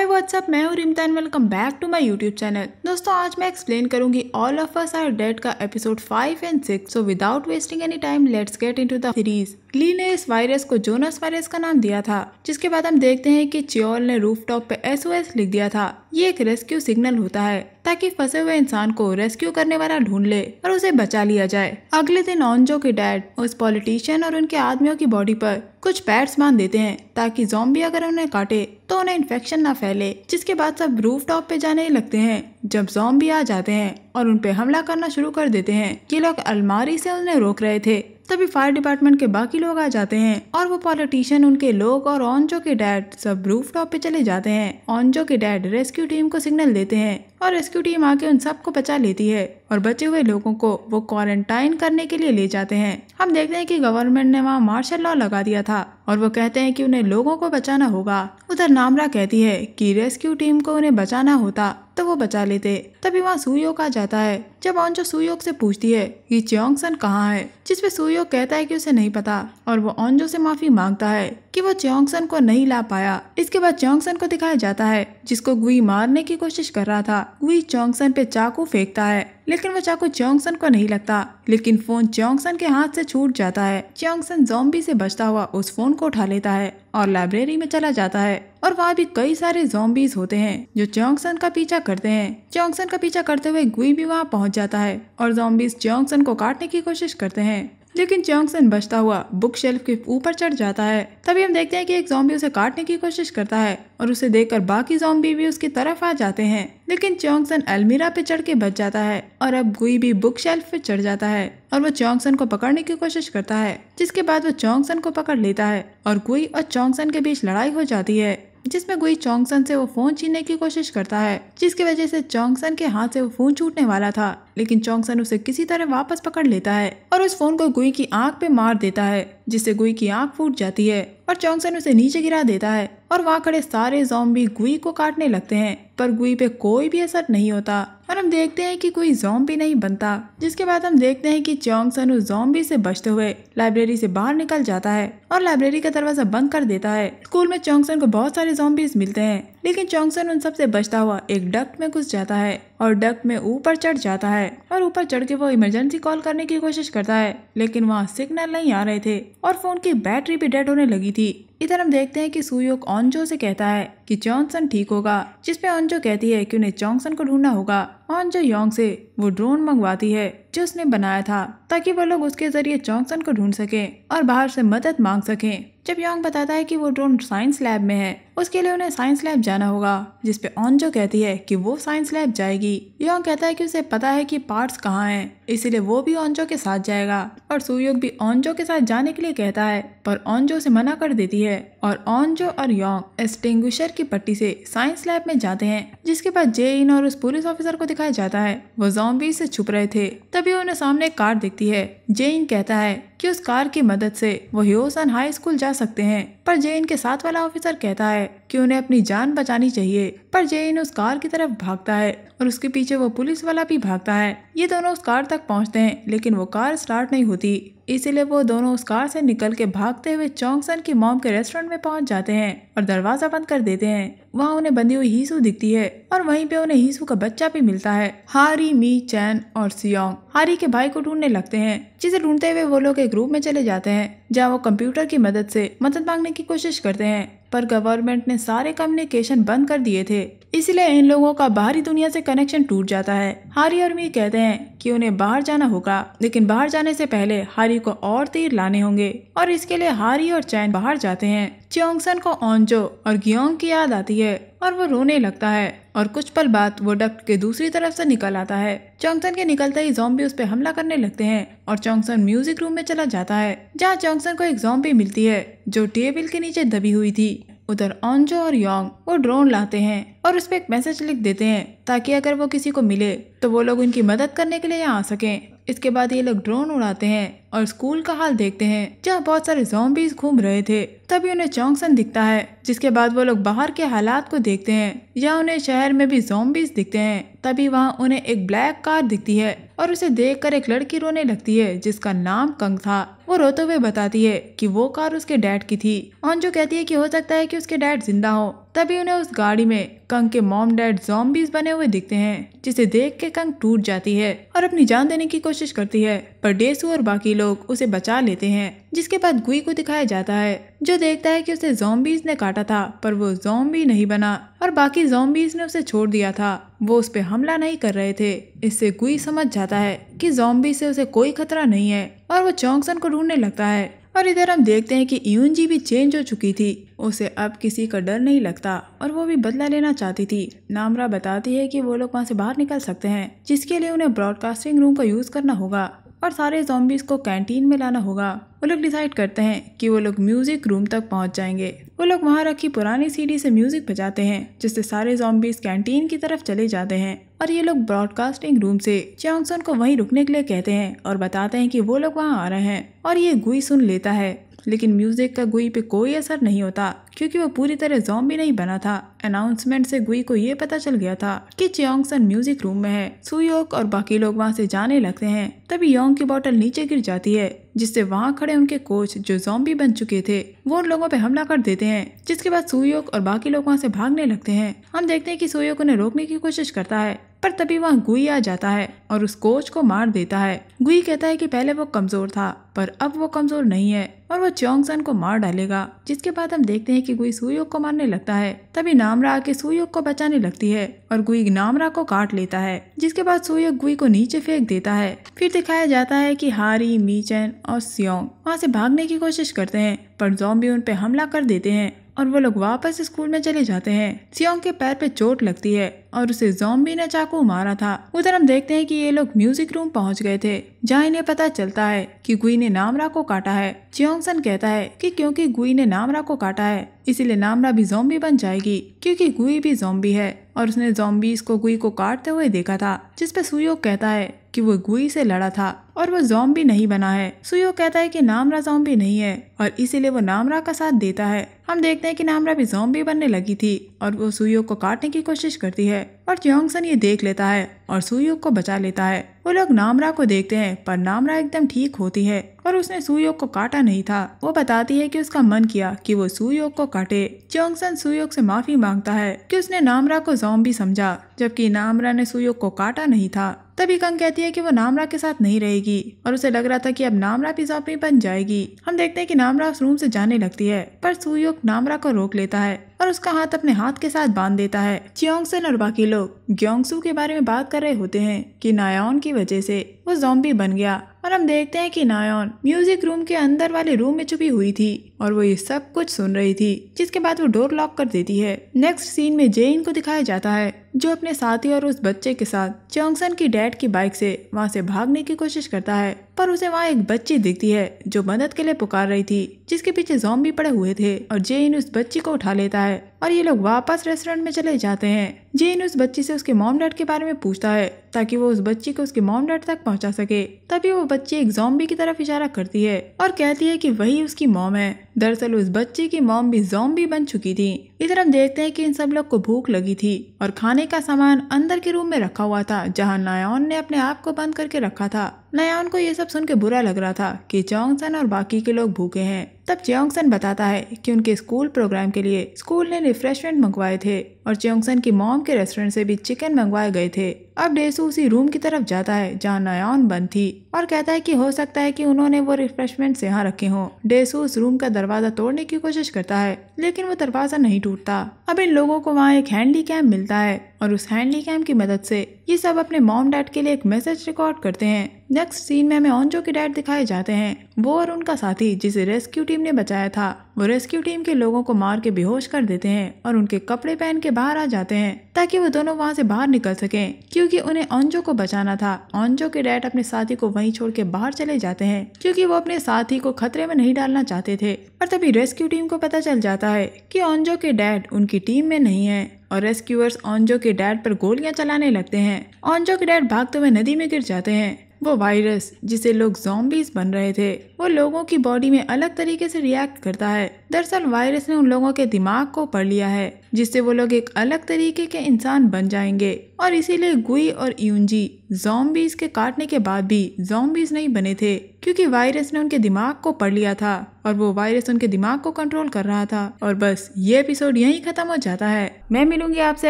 हाय what's up मैं हूँ Rimta and welcome back to my YouTube channel दोस्तों आज मैं एक्सप्लेन करूंगी all of us are dead का episode five and six so without wasting any time let's get into the series Lee ने इस virus को जोनस वायरस का नाम दिया था जिसके बाद हम देखते हैं कि चियोल ने रूफ टॉप पे एस लिख दिया था ये एक रेस्क्यू सिग्नल होता है ताकि फंसे हुए इंसान को रेस्क्यू करने वाला ढूंढ ले और उसे बचा लिया जाए अगले दिन ऑनजो के डैड उस पॉलिटिशियन और उनके आदमियों की बॉडी पर कुछ पैड्स बांध देते हैं ताकि जोम्बी अगर उन्हें काटे तो उन्हें इन्फेक्शन ना फैले जिसके बाद सब रूफ टॉप पे जाने लगते हैं जब जोम्बी आ जाते हैं और उन पे हमला करना शुरू कर देते हैं ये लोग अलमारी से उन्हें रोक रहे थे तभी फायर डिपार्टमेंट के बाकी लोग आ जाते हैं और वो पॉलिटिशियन उनके लोग और ऑनजो के डैड सब रूफ टॉप पे चले जाते हैं ऑनजो के डैड रेस्क्यू टीम को सिग्नल देते हैं और रेस्क्यू टीम आके उन सबको बचा लेती है और बचे हुए लोगों को वो क्वारंटाइन करने के लिए ले जाते हैं हम देखते हैं कि गवर्नमेंट ने वहाँ मार्शल लॉ लगा दिया था और वो कहते हैं कि उन्हें लोगों को बचाना होगा उधर नामरा कहती है कि रेस्क्यू टीम को उन्हें बचाना होता तो वो बचा लेते तभी वहाँ सुयोग आ जाता है जब ऑनचो सुयोग से पूछती है कि चौंगसन कहाँ है जिसपे सुयोग कहता है कि उसे नहीं पता और वो ऑनजो से माफी मांगता है कि वो चौंगसन को नहीं ला पाया इसके बाद चौंगसन को दिखाया जाता है जिसको गुई मारने की कोशिश कर रहा था गुई चौंगसन पे चाकू फेंकता है लेकिन वो चाकू चौंगसन को नहीं लगता लेकिन फोन चौंगसन के हाथ से छूट जाता है चौंगसन जोम्बी से बचता हुआ उस फोन को उठा लेता है और लाइब्रेरी में चला जाता है और वहाँ भी कई सारे जोम्बीज होते हैं जो चौंगसन का पीछा करते हैं चौंगसन का पीछा करते हुए गुई भी वहाँ पहुँच जाता है और जोम्बीज चौंगसन को काटने की कोशिश करते हैं लेकिन चौंगसन बचता हुआ बुक शेल्फ के ऊपर चढ़ जाता है तभी हम देखते हैं कि एक जोम्बी उसे काटने की कोशिश करता है और उसे देखकर बाकी जोम्बी भी उसकी तरफ आ जाते हैं लेकिन चौंगसन अलमीरा पे चढ़ के बच जाता है और अब गुई भी बुक शेल्फ पे चढ़ जाता है और वो चौंगसन को पकड़ने की कोशिश करता है जिसके बाद वो चौंगसन को पकड़ लेता है और गुई और चौंगसन के बीच लड़ाई हो जाती है जिसमें गुई चौंगसन से वो फ़ोन छीनने की कोशिश करता है जिसकी वजह से चौंगसन के हाथ से वो फ़ोन छूटने वाला था लेकिन चौंगसन उसे किसी तरह वापस पकड़ लेता है और उस फ़ोन को गुई की आंख पे मार देता है जिससे गुई की आंख फूट जाती है और चौंगसन उसे नीचे गिरा देता है और वहाँ खड़े सारे जोम्बी गुई को काटने लगते हैं पर गुई पे कोई भी असर नहीं होता और हम देखते हैं कि कोई जोम्बी नहीं बनता जिसके बाद हम देखते हैं कि सन उस जोम्बी से बचते हुए लाइब्रेरी से बाहर निकल जाता है और लाइब्रेरी का दरवाजा बंद कर देता है स्कूल में चोंगसन को बहुत सारे जॉम्बीज मिलते हैं लेकिन चोंगसन उन सबसे बचता हुआ एक डक्ट में घुस जाता है और डक्ट में ऊपर चढ़ जाता है और ऊपर चढ़ के वो इमरजेंसी कॉल करने की कोशिश करता है लेकिन वहाँ सिग्नल नहीं आ रहे थे और फोन की बैटरी भी डेड होने लगी थी इधर हम देखते हैं कि सुयोग ऑनजो से कहता है कि जॉनसन ठीक होगा जिसपे ऑनजो कहती है कि उन्हें जॉनसन को ढूंढना होगा ऑन जो योंग से वो ड्रोन मंगवाती है जो उसने बनाया था ताकि वो लोग उसके जरिए चौंगसन को ढूंढ सकें और बाहर से मदद मांग सकें जब योंग बताता है कि वो ड्रोन साइंस लैब में है उसके लिए उन्हें साइंस लैब जाना होगा जिसपे ऑनजो कहती है कि वो साइंस लैब जाएगी योंग कहता है कि उसे पता है कि पार्ट्स कहाँ हैं इसीलिए वो भी ऑनजो के साथ जाएगा और सुयोग भी ऑनजो के साथ जाने के लिए कहता है पर ऑनजो उसे मना कर देती है और ऑनजो और योंग एस्टेंगुशर की पट्टी से साइंस लैब में जाते हैं जिसके बाद जे इन और उस पुलिस ऑफिसर को दिखाया जाता है वो जॉम्बी से छुप रहे थे तभी उन्हें सामने कार दिखती है जे इन कहता है कि उस कार की मदद से वो ह्योसन हाई स्कूल जा सकते हैं पर जे इन के साथ वाला ऑफिसर कहता है कि उन्हें अपनी जान बचानी चाहिए पर इन उस कार की तरफ भागता है और उसके पीछे वो पुलिस वाला भी भागता है ये दोनों उस कार तक पहुंचते हैं लेकिन वो कार स्टार्ट नहीं होती इसीलिए वो दोनों उस कार से निकल के भागते हुए चौंगसन की मोम के रेस्टोरेंट में पहुंच जाते हैं और दरवाजा बंद कर देते हैं वहाँ उन्हें बंधी हुई हीसू दिखती है और वहीं पे उन्हें हीसू का बच्चा भी मिलता है हारी मी चैन और सियोंग हारी के भाई को ढूंढने लगते हैं जिसे ढूंढते हुए वो लोग एक ग्रुप में चले जाते हैं जहाँ वो कंप्यूटर की मदद से मदद मांगने की कोशिश करते हैं पर गवर्नमेंट ने सारे कम्युनिकेशन बंद कर दिए थे इसलिए इन लोगों का बाहरी दुनिया से कनेक्शन टूट जाता है हारी और मी कहते हैं कि उन्हें बाहर जाना होगा लेकिन बाहर जाने से पहले हारी को और तीर लाने होंगे और इसके लिए हारी और चैन बाहर जाते हैं चियोंगसन को ऑनजो और गियोंग की याद आती है और वो रोने लगता है और कुछ पल बाद वो डक्ट के दूसरी तरफ से निकल आता है चौंगसन के निकलते ही जोम्बी उस पर हमला करने लगते हैं और चौंगसन म्यूजिक रूम में चला जाता है जहाँ चौंगसन को एक जोम्बी मिलती है जो टेबल के नीचे दबी हुई थी उधर ऑनजो और योंग वो ड्रोन लाते हैं और उस पर एक मैसेज लिख देते हैं ताकि अगर वो किसी को मिले तो वो लोग उनकी मदद करने के लिए यहाँ आ सकें इसके बाद ये लोग ड्रोन उड़ाते हैं और स्कूल का हाल देखते हैं जहाँ बहुत सारे जोम्बीज घूम रहे थे तभी उन्हें चौंगसन दिखता है जिसके बाद वो लोग बाहर के हालात को देखते हैं या उन्हें शहर में भी जोम्बीज दिखते हैं तभी वहाँ उन्हें एक ब्लैक कार दिखती है और उसे देखकर एक लड़की रोने लगती है जिसका नाम कंग था वो रोते हुए बताती है कि वो कार उसके डैड की थी ऑनजो कहती है कि हो सकता है कि उसके डैड जिंदा हो तभी उन्हें उस गाड़ी में कंग के मॉम डैड जॉम्बीज बने हुए दिखते हैं जिसे देख के कंग टूट जाती है और अपनी जान देने की कोशिश करती है पर डेसू और बाकी लोग उसे बचा लेते हैं जिसके बाद गुई को दिखाया जाता है जो देखता है कि उसे जॉम्बीज ने काटा था पर वो जॉम्बी नहीं बना और बाकी जॉम्बीज ने उसे छोड़ दिया था वो उस पर हमला नहीं कर रहे थे इससे गुई समझ जाता है कि जॉम्बी से उसे कोई खतरा नहीं है और वो चौंकसन को ढूंढने लगता है और इधर हम देखते हैं कि यून जी भी चेंज हो चुकी थी उसे अब किसी का डर नहीं लगता और वो भी बदला लेना चाहती थी नामरा बताती है कि वो लोग वहाँ से बाहर निकल सकते हैं जिसके लिए उन्हें ब्रॉडकास्टिंग रूम का यूज़ करना होगा और सारे जॉम्बीज को कैंटीन में लाना होगा वो लोग डिसाइड करते हैं कि वो लोग म्यूजिक रूम तक पहुंच जाएंगे वो लोग वहाँ रखी पुरानी सीडी से म्यूजिक बजाते हैं जिससे सारे जॉम्बीज कैंटीन की तरफ चले जाते हैं और ये लोग ब्रॉडकास्टिंग रूम से चैंगसन को वहीं रुकने के लिए कहते हैं और बताते हैं कि वो लोग वहाँ आ रहे हैं और ये गुई सुन लेता है लेकिन म्यूज़िक का गुई पे कोई असर नहीं होता क्योंकि वो पूरी तरह भी नहीं बना था अनाउंसमेंट से गुई को ये पता चल गया था कि सन म्यूजिक रूम में है सुयोग और बाकी लोग वहाँ से जाने लगते हैं तभी योंग की बोतल नीचे गिर जाती है जिससे वहाँ खड़े उनके कोच जो जोम्बी बन चुके थे वो उन लोगों पे हमला कर देते हैं जिसके बाद सुयोक और बाकी लोग वहाँ से भागने लगते हैं हम देखते हैं कि सुयोग उन्हें रोकने की कोशिश करता है पर तभी वहाँ गुई आ जाता है और उस कोच को मार देता है गुई कहता है कि पहले वो कमजोर था पर अब वो कमजोर नहीं है और वो सन को मार डालेगा जिसके बाद हम देखते हैं कि गुई सुयोग को मारने लगता है तभी नामरा आके सुयोग को बचाने लगती है और गुई नामरा को काट लेता है जिसके बाद सुयोग गुई को नीचे फेंक देता है फिर दिखाया जाता है की हारी मीचन और सियोंग वहाँ से भागने की कोशिश करते हैं पर जोम्बी उन पे हमला कर देते हैं और वो लोग वापस स्कूल में चले जाते हैं सियोंग के पैर पे चोट लगती है और उसे जोम्बी ने चाकू मारा था उधर हम देखते हैं कि ये लोग म्यूजिक रूम पहुंच गए थे जहाँ इन्हें पता चलता है कि गुई ने नामरा को काटा है सन कहता है कि क्योंकि गुई ने नामरा को काटा है इसीलिए नामरा भी जोम्बी बन जाएगी क्योंकि गुई भी जोम्बी है और उसने जोम्बी को गुई को काटते हुए देखा था जिसपे सुयोग कहता है कि वो गुई से लड़ा था और वो जॉम्बी नहीं बना है सुयो कहता है कि नामरा जॉम्बी नहीं है और इसीलिए वो नामरा का साथ देता है हम देखते हैं कि नामरा भी जॉम्बी बनने लगी थी और वो सुयो को काटने की कोशिश करती है और चोंगसन ये देख लेता है और सुयोग को बचा लेता है वो लोग नामरा को देखते हैं पर नामरा एकदम ठीक होती है और उसने सुयोग को काटा नहीं था वो बताती है कि उसका मन किया कि वो सुयोग को काटे चोंगसन सुयोग से माफी मांगता है कि उसने नामरा को जॉम्बी समझा जबकि नामरा ने सुयोग को काटा नहीं था तभी कंग कहती है कि वो नामरा के साथ नहीं रहेगी देगी और उसे लग रहा था कि अब नामरा भी जोम्बी बन जाएगी हम देखते हैं कि नामरा उस रूम से जाने लगती है पर सुयोग नामरा को रोक लेता है और उसका हाथ अपने हाथ के साथ बांध देता है च्योंगसन और बाकी लोग ग्योंगसू के बारे में बात कर रहे होते हैं कि नायन की वजह से वो जोम्बी बन गया और हम देखते हैं कि नायोन म्यूजिक रूम के अंदर वाले रूम में छुपी हुई थी और वो ये सब कुछ सुन रही थी जिसके बाद वो डोर लॉक कर देती है नेक्स्ट सीन में जेन को दिखाया जाता है जो अपने साथी और उस बच्चे के साथ चौंगसन की डैड की बाइक से वहाँ से भागने की कोशिश करता है पर उसे वहाँ एक बच्ची दिखती है जो मदद के लिए पुकार रही थी जिसके पीछे जोम्बी पड़े हुए थे और जेन उस बच्ची को उठा लेता है और ये लोग वापस रेस्टोरेंट में चले जाते हैं जेन उस बच्ची से उसके मॉम डैड के बारे में पूछता है ताकि वो उस बच्ची को उसके मॉम डैड तक पहुंचा सके तभी वो बच्ची एक जॉम्बी की तरफ इशारा करती है और कहती है कि वही उसकी मॉम है दरअसल उस बच्ची की मॉम भी जॉम्बी बन चुकी थी इधर हम देखते हैं कि इन सब लोग को भूख लगी थी और खाने का सामान अंदर के रूम में रखा हुआ था जहाँ नायन ने अपने आप को बंद करके रखा था नायन को ये सब सुन के बुरा लग रहा था की चौंगसन और बाकी के लोग भूखे हैं तब च्योंगसन बताता है कि उनके स्कूल प्रोग्राम के लिए स्कूल ने रिफ्रेशमेंट मंगवाए थे और च्योंगसन की मॉम के रेस्टोरेंट से भी चिकन मंगवाए गए थे अब डेसू उसी रूम की तरफ जाता है जहाँ नयान बंद थी और कहता है कि हो सकता है कि उन्होंने वो से यहाँ रखे हों डेसू उस रूम का दरवाजा तोड़ने की कोशिश करता है लेकिन वो दरवाजा नहीं टूटता अब इन लोगों को वहाँ एक हैंडी कैम मिलता है और उस हैंडी कैम की मदद से ये सब अपने मॉम डैड के लिए एक मैसेज रिकॉर्ड करते हैं नेक्स्ट सीन में हमें ऑनजो के डैड दिखाए जाते हैं वो और उनका साथी जिसे रेस्क्यू टीम ने बचाया था वो रेस्क्यू टीम के लोगों को मार के बेहोश कर देते हैं और उनके कपड़े पहन के बाहर आ जाते हैं ताकि वो दोनों वहाँ से बाहर निकल सकें क्योंकि उन्हें ऑनजो को बचाना था ऑनजो के डैड अपने साथी को वहीं छोड़ के बाहर चले जाते हैं क्योंकि वो अपने साथी को खतरे में नहीं डालना चाहते थे और तभी रेस्क्यू टीम को पता चल जाता है की ऑनजो के डैड उनकी टीम में नहीं है और रेस्क्यूअर्स ऑनजो के डैड पर गोलियां चलाने लगते हैं ऑनजो के डैड भागते हुए नदी में गिर जाते हैं वो वायरस जिसे लोग जॉम्बीज बन रहे थे वो लोगों की बॉडी में अलग तरीके से रिएक्ट करता है दरअसल वायरस ने उन लोगों के दिमाग को पढ़ लिया है जिससे वो लोग एक अलग तरीके के इंसान बन जाएंगे और इसीलिए गुई और यूनजी जोम्बीज के काटने के बाद भी जोम्बीज नहीं बने थे क्योंकि वायरस ने उनके दिमाग को पढ़ लिया था और वो वायरस उनके दिमाग को कंट्रोल कर रहा था और बस ये एपिसोड यही खत्म हो जाता है मैं मिलूंगी आपसे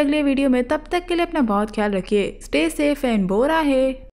अगले वीडियो में तब तक के लिए अपना बहुत ख्याल रखिये स्टे सेफ एंड बोरा है